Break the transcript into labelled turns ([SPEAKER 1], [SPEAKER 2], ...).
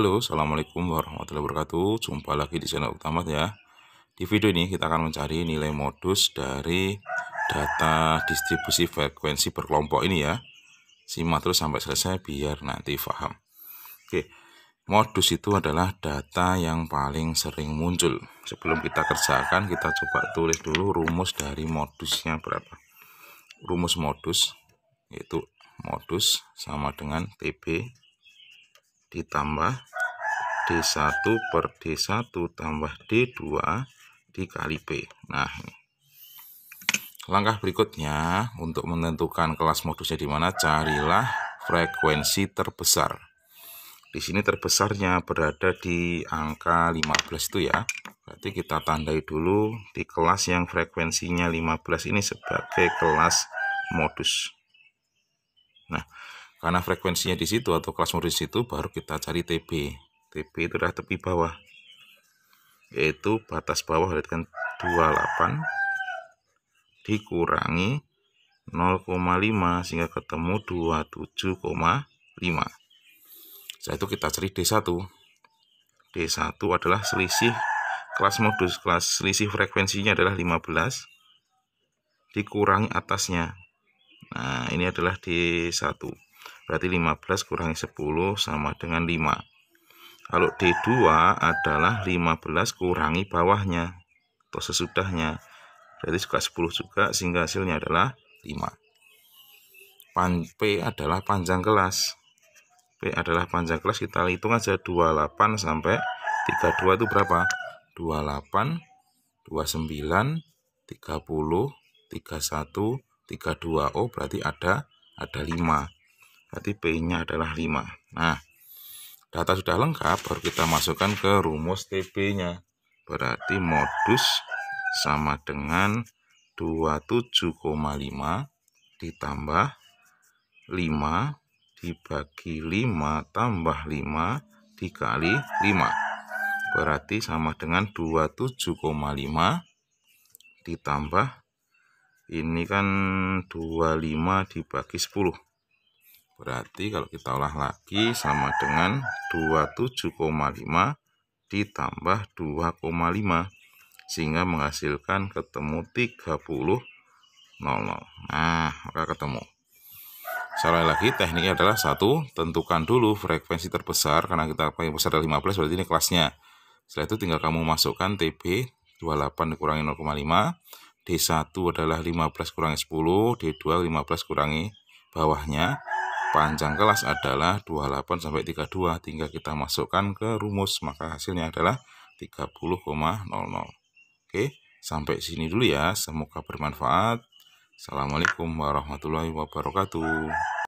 [SPEAKER 1] Halo, Assalamualaikum warahmatullahi wabarakatuh. Jumpa lagi di channel utama ya. Di video ini kita akan mencari nilai modus dari data distribusi frekuensi berkelompok ini ya. Simak terus sampai selesai biar nanti paham. Oke, modus itu adalah data yang paling sering muncul. Sebelum kita kerjakan, kita coba tulis dulu rumus dari modusnya berapa. Rumus modus, yaitu modus sama dengan TB ditambah D1 per D1 tambah D2 dikali P. Nah, Langkah berikutnya, untuk menentukan kelas modusnya di mana, carilah frekuensi terbesar. Di sini terbesarnya berada di angka 15 itu ya. Berarti kita tandai dulu di kelas yang frekuensinya 15 ini sebagai kelas modus. Nah, karena frekuensinya di situ atau kelas murid di situ baru kita cari TB TB itu adalah tepi bawah yaitu batas bawah kan 28 dikurangi 0,5 sehingga ketemu 27,5 setelah itu kita cari D1 D1 adalah selisih kelas modus kelas selisih frekuensinya adalah 15 dikurangi atasnya nah ini adalah D1 berarti 15 kurangi 10 sama dengan 5 kalau D2 adalah 15 kurangi bawahnya atau sesudahnya berarti juga 10 juga sehingga hasilnya adalah 5 Pan, P adalah panjang kelas P adalah panjang kelas kita hitung aja 28 sampai 32 itu berapa 28 29 30 31 32 Oh berarti ada ada 5 berarti P-nya adalah 5. Nah, data sudah lengkap, baru kita masukkan ke rumus TP nya Berarti modus sama dengan 27,5 ditambah 5 dibagi 5 tambah 5 dikali 5. Berarti sama dengan 27,5 ditambah ini kan 25 dibagi 10 Berarti kalau kita olah lagi sama dengan 27,5 ditambah 2,5 sehingga menghasilkan ketemu 30 Nah, maka ketemu. Salah lagi tekniknya adalah satu tentukan dulu frekuensi terbesar karena kita paling besar dari 15 berarti ini kelasnya. Setelah itu tinggal kamu masukkan TB 28 dikurangi 0,5 D1 adalah 15 kurangi 10 D2 15 kurangi bawahnya panjang kelas adalah 28 sampai 32 tinggal kita masukkan ke rumus maka hasilnya adalah 30,00 oke sampai sini dulu ya semoga bermanfaat Assalamualaikum warahmatullahi wabarakatuh